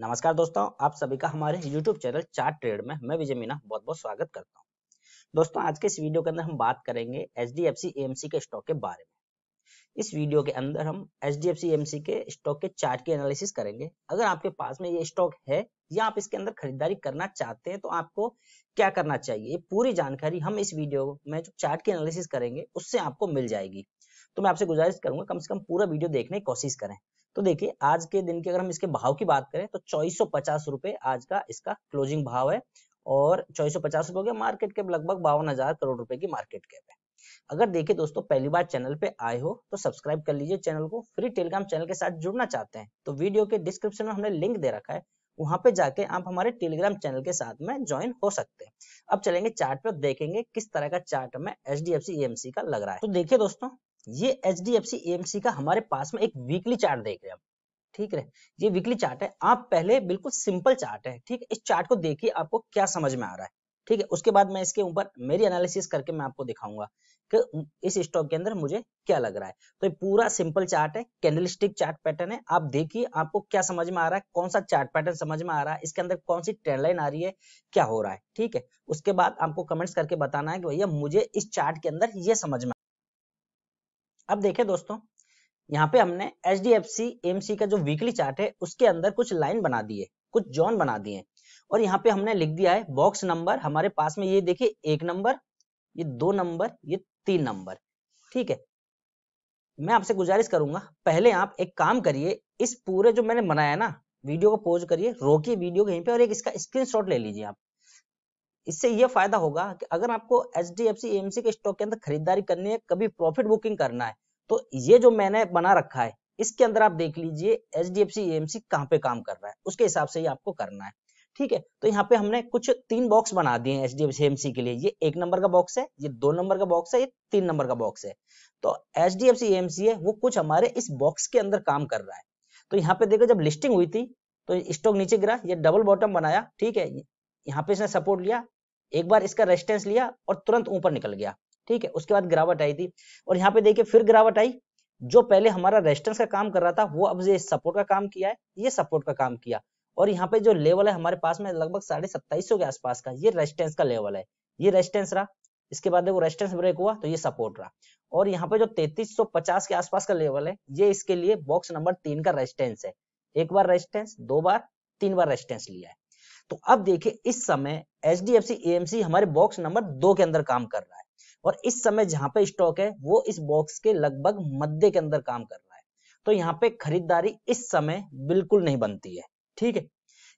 नमस्कार दोस्तों आप सभी का हमारे YouTube चैनल चार्ट ट्रेड में मैं विजय मीना बहुत बहुत स्वागत करता हूं दोस्तों आज के इस वीडियो के अंदर हम बात करेंगे एच डी एफ के स्टॉक के बारे में इस वीडियो के अंदर हम H D F C M C के स्टॉक के चार्ट की एनालिसिस करेंगे अगर आपके पास में ये स्टॉक है या आप इसके अंदर खरीदारी करना चाहते हैं तो आपको क्या करना चाहिए पूरी जानकारी हम इस वीडियो में जो चार्ट की एनालिसिस करेंगे उससे आपको मिल जाएगी तो मैं आपसे गुजारिश करूंगा कम से कम पूरा वीडियो देखने की कोशिश करें तो देखिए आज के दिन की अगर हम इसके भाव की बात करें तो चौबीस रुपए आज का इसका क्लोजिंग भाव है और चौबीस पचास रुपए हो गया मार्केट कैप लगभग बावन हजार करोड़ रुपए की मार्केट कैप है अगर देखिए दोस्तों पहली बार चैनल पे आए हो तो सब्सक्राइब कर लीजिए चैनल को फ्री टेलीग्राम चैनल के साथ जुड़ना चाहते हैं तो वीडियो के डिस्क्रिप्शन में हमने लिंक दे रखा है वहां पे जाके आप हमारे टेलीग्राम चैनल के साथ में ज्वाइन हो सकते हैं अब चलेंगे चार्ट पे देखेंगे किस तरह का चार्ट में H D F C C का लग रहा है तो देखिए दोस्तों ये H D F C C का हमारे पास में एक वीकली चार्ट देख रहे हैं आप ठीक है ये वीकली चार्ट है आप पहले बिल्कुल सिंपल चार्ट है ठीक है इस चार्ट को देखिए आपको क्या समझ में आ रहा है ठीक है उसके बाद मैं इसके ऊपर मेरी एनालिसिस करके मैं आपको दिखाऊंगा कि इस स्टॉक के अंदर मुझे क्या लग रहा है तो ये पूरा सिंपल चार्ट है कैंडलिस्टिक चार्ट पैटर्न है आप देखिए आपको क्या समझ में आ रहा है कौन सा चार्ट पैटर्न समझ में आ रहा है इसके अंदर कौन सी ट्रेंड लाइन आ रही है क्या हो रहा है ठीक है उसके बाद आपको कमेंट्स करके बताना है कि भैया मुझे इस चार्ट के अंदर ये समझ में अब देखे दोस्तों यहाँ पे हमने H D F C M C का जो वीकली चार्ट है उसके अंदर कुछ लाइन बना दी है कुछ जोन बना दिए और यहाँ पे हमने लिख दिया है बॉक्स नंबर हमारे पास में ये देखिए एक नंबर ये दो नंबर ये तीन नंबर ठीक है मैं आपसे गुजारिश करूंगा पहले आप एक काम करिए इस पूरे जो मैंने बनाया ना वीडियो को पोज करिए रोकिए वीडियो कहीं पे और एक इसका स्क्रीनशॉट ले लीजिए आप इससे यह फायदा होगा कि अगर आपको H D F C MC के स्टॉक के अंदर खरीदारी करनी है कभी प्रॉफिट बुकिंग करना है तो ये जो मैंने बना रखा है इसके अंदर आप देख लीजिए H D F C MC कहाँ पे काम कर रहा है उसके हिसाब से ही आपको करना है ठीक है तो यहाँ पे हमने कुछ तीन बॉक्स बना दिए हैं एच के लिए ये एक नंबर का बॉक्स है ये दो नंबर का बॉक्स है ये तीन नंबर का बॉक्स है तो H D F C MC है वो कुछ हमारे इस बॉक्स के अंदर काम कर रहा है तो यहाँ पे देखो जब लिस्टिंग हुई थी तो स्टॉक नीचे गिरा ये डबल बॉटम बनाया ठीक है यहाँ पे इसने सपोर्ट लिया एक बार इसका रेजिस्टेंस लिया और तुरंत ऊपर निकल गया ठीक है उसके बाद गिरावट आई थी और यहाँ पे देखिए फिर गिरावट आई जो पहले हमारा रेजिस्टेंस का काम कर रहा था वो अब ये सपोर्ट का काम किया है ये सपोर्ट का काम किया और यहाँ पे जो लेवल है हमारे पास में लगभग साढ़े सत्ताईस के आसपास का ये रेजिस्टेंस का लेवल है ये रेजिस्टेंस रहा इसके बाद देखो रेजिस्टेंस ब्रेक हुआ तो ये सपोर्ट रहा और यहाँ पे जो 3350 के आसपास का लेवल है ये इसके लिए बॉक्स नंबर तीन का रेजिस्टेंस है एक बार रेजिस्टेंस दो बार तीन बार रेजिस्टेंस लिया है तो अब देखिए इस समय H D F C C हमारे बॉक्स नंबर दो के अंदर काम कर रहा है और इस समय जहां पे स्टॉक है वो इस बॉक्स के लगभग मध्य के अंदर काम कर रहा है तो यहाँ पे खरीदारी इस समय बिल्कुल नहीं बनती है ठीक है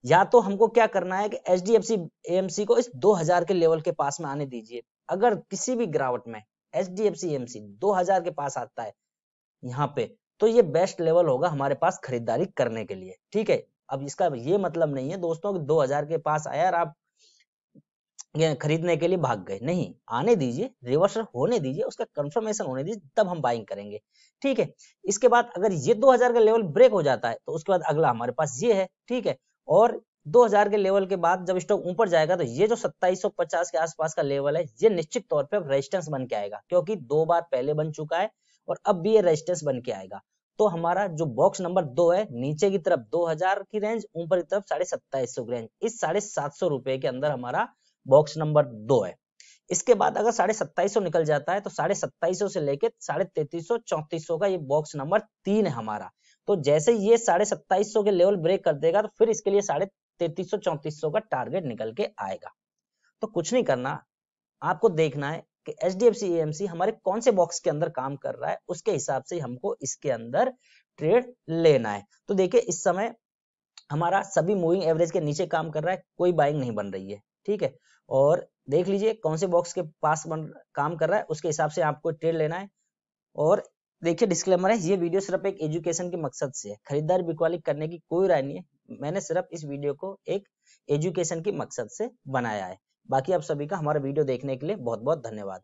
या तो हमको क्या करना है कि H D F C M C को इस 2000 के लेवल के पास में आने दीजिए अगर किसी भी गिरावट में H D F C M C दो हजार के पास आता है यहाँ पे तो ये बेस्ट लेवल होगा हमारे पास खरीदारी करने के लिए ठीक है अब इसका ये मतलब नहीं है दोस्तों कि 2000 के पास आया और आप खरीदने के लिए भाग गए नहीं आने दीजिए रिवर्सल होने दीजिए उसका कंफर्मेशन होने दीजिए तब हम बाइंग करेंगे ठीक है इसके बाद अगर ये 2000 का लेवल ब्रेक हो जाता है तो उसके बाद अगला हमारे पास ये है ठीक है और 2000 के लेवल के बाद जब स्टॉक ऊपर जाएगा तो ये जो 2750 के आसपास का लेवल है ये निश्चित तौर पर अब रेजिस्टेंस बन के आएगा क्योंकि दो बार पहले बन चुका है और अब भी ये रेजिस्टेंस बन के आएगा तो हमारा जो बॉक्स नंबर दो है नीचे की तरफ 2000 की रेंज ऊपर की तरफ साढ़े सत्ताईस की रेंज इस साढ़े सात सौ रुपए के अंदर हमारा बॉक्स नंबर दो है इसके बाद अगर साढ़े सत्ताईस निकल जाता है तो साढ़े सत्ताईस से लेके साढ़े तैतीस सौ चौतीस का ये बॉक्स नंबर तीन है हमारा तो जैसे ये साढ़े सत्ताईस के लेवल ब्रेक कर देगा तो फिर इसके लिए साढ़े तैतीस सौ का टारगेट निकल के आएगा तो कुछ नहीं करना आपको देखना है कि H D F C M C हमारे कौन से बॉक्स के अंदर काम कर रहा है उसके हिसाब से हमको इसके अंदर ट्रेड लेना है तो देखिए इस समय हमारा सभी मूविंग एवरेज के नीचे काम कर रहा है कोई बाइंग नहीं बन रही है ठीक है और देख लीजिए कौन से बॉक्स के पास बन काम कर रहा है उसके हिसाब से आपको ट्रेड लेना है और देखिए डिस्क्लेमर है ये वीडियो सिर्फ एक एजुकेशन के मकसद से है खरीदार बिकवाली करने की कोई राय नहीं है मैंने सिर्फ इस वीडियो को एक एजुकेशन के मकसद से बनाया है बाकी आप सभी का हमारा वीडियो देखने के लिए बहुत बहुत धन्यवाद